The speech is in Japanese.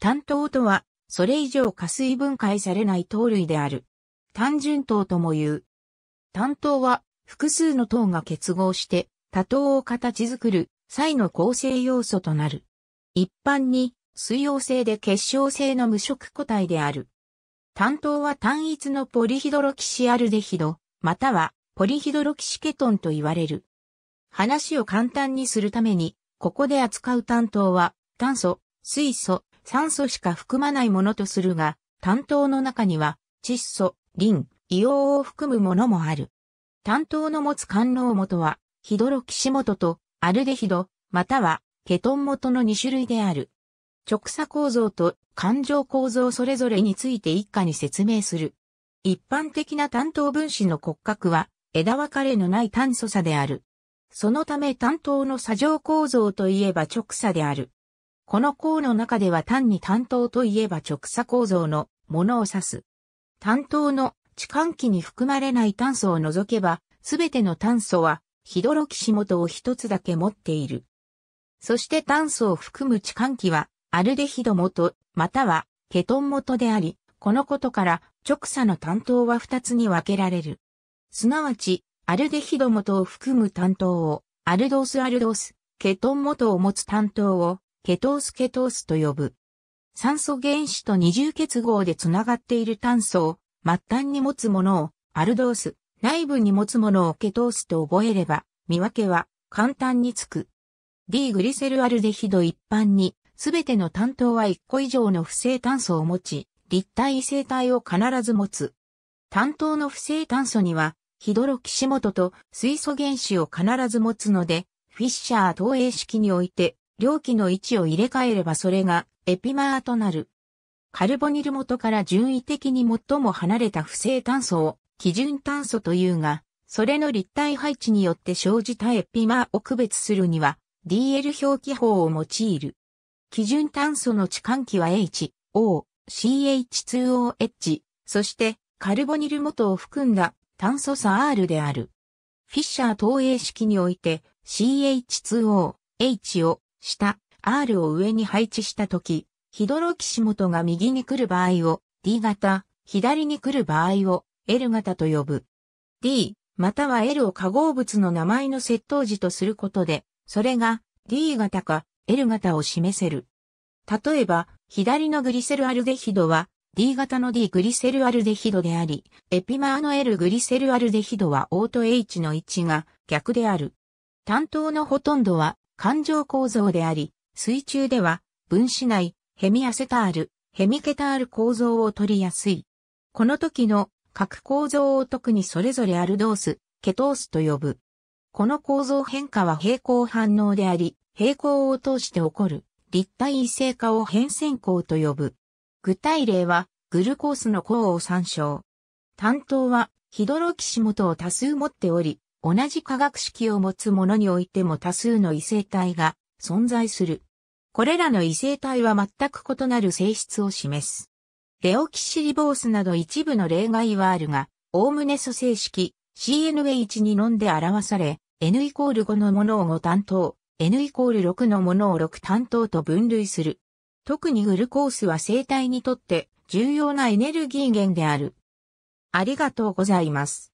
単糖とは、それ以上加水分解されない糖類である。単純糖とも言う。単糖は、複数の糖が結合して、多糖を形作る、際の構成要素となる。一般に、水溶性で結晶性の無色固体である。単糖は単一のポリヒドロキシアルデヒド、または、ポリヒドロキシケトンと言われる。話を簡単にするために、ここで扱う単糖は、炭素、水素、酸素しか含まないものとするが、担当の中には、窒素、リン、硫黄を含むものもある。担当の持つ官能元は、ヒドロキシ元とアルデヒド、またはケトン元の2種類である。直鎖構造と環状構造それぞれについて一家に説明する。一般的な担当分子の骨格は枝分かれのない炭素差である。そのため担当の砂状構造といえば直鎖である。この項の中では単に担当といえば直鎖構造のものを指す。担当の置換器に含まれない炭素を除けば、すべての炭素はヒドロキシ元を一つだけ持っている。そして炭素を含む置換器はアルデヒド元、またはケトン元であり、このことから直鎖の担当は二つに分けられる。すなわち、アルデヒド元を含む担当を、アルドースアルドース、ケトン元を持つ担当を、ケトースケトースと呼ぶ。酸素原子と二重結合でつながっている炭素を末端に持つものをアルドース、内部に持つものをケトースと覚えれば、見分けは簡単につく。D グリセルアルデヒド一般に、すべての担当は1個以上の不正炭素を持ち、立体異性体を必ず持つ。担当の不正炭素には、ヒドロキシモトと水素原子を必ず持つので、フィッシャー投影式において両機の位置を入れ替えればそれがエピマーとなる。カルボニル元から順位的に最も離れた不正炭素を基準炭素というが、それの立体配置によって生じたエピマーを区別するには DL 表記法を用いる。基準炭素の置換器は H、O、CH2OH、そしてカルボニル元を含んだ炭素差 R である。フィッシャー投影式において CH2O、H を下、R を上に配置したとき、ヒドロキシモトが右に来る場合を D 型、左に来る場合を L 型と呼ぶ。D、または L を化合物の名前の接頭時とすることで、それが D 型か L 型を示せる。例えば、左のグリセルアルデヒドは D 型の D グリセルアルデヒドであり、エピマーの L グリセルアルデヒドは O と H の位置が逆である。担当のほとんどは環状構造であり、水中では分子内、ヘミアセタール、ヘミケタール構造を取りやすい。この時の核構造を特にそれぞれアルドース、ケトースと呼ぶ。この構造変化は平行反応であり、平行を通して起こる立体異性化を変遷光と呼ぶ。具体例はグルコースの項を参照。担当はヒドロキシモトを多数持っており、同じ化学式を持つものにおいても多数の異性体が存在する。これらの異性体は全く異なる性質を示す。レオキシリボースなど一部の例外はあるが、おおむね素性式 CNH2 んで表され、N イコール5のものを5担当、N イコール6のものを6担当と分類する。特にグルコースは生体にとって重要なエネルギー源である。ありがとうございます。